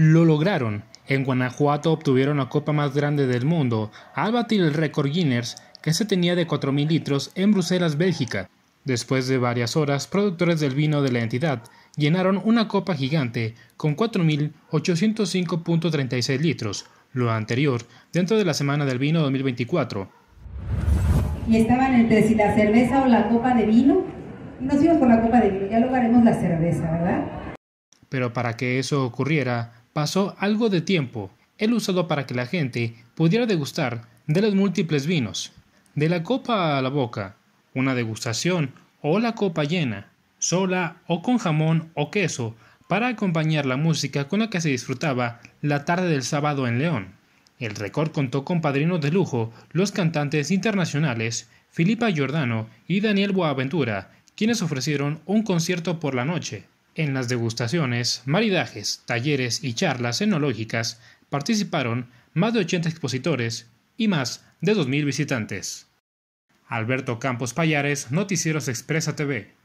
Lo lograron. En Guanajuato obtuvieron la copa más grande del mundo, al batir el récord Guinness que se tenía de 4.000 litros en Bruselas, Bélgica. Después de varias horas, productores del vino de la entidad llenaron una copa gigante con 4.805.36 litros, lo anterior dentro de la Semana del Vino 2024. Y estaban entre si la cerveza o la copa de vino. nos íbamos por la copa de vino, ya lograremos la cerveza, ¿verdad? Pero para que eso ocurriera, pasó algo de tiempo, él usado para que la gente pudiera degustar de los múltiples vinos, de la copa a la boca, una degustación o la copa llena, sola o con jamón o queso, para acompañar la música con la que se disfrutaba la tarde del sábado en León. El récord contó con padrinos de lujo los cantantes internacionales Filipa Giordano y Daniel Boaventura, quienes ofrecieron un concierto por la noche. En las degustaciones, maridajes, talleres y charlas enológicas participaron más de 80 expositores y más de 2.000 visitantes. Alberto Campos Pallares Noticieros Expresa TV.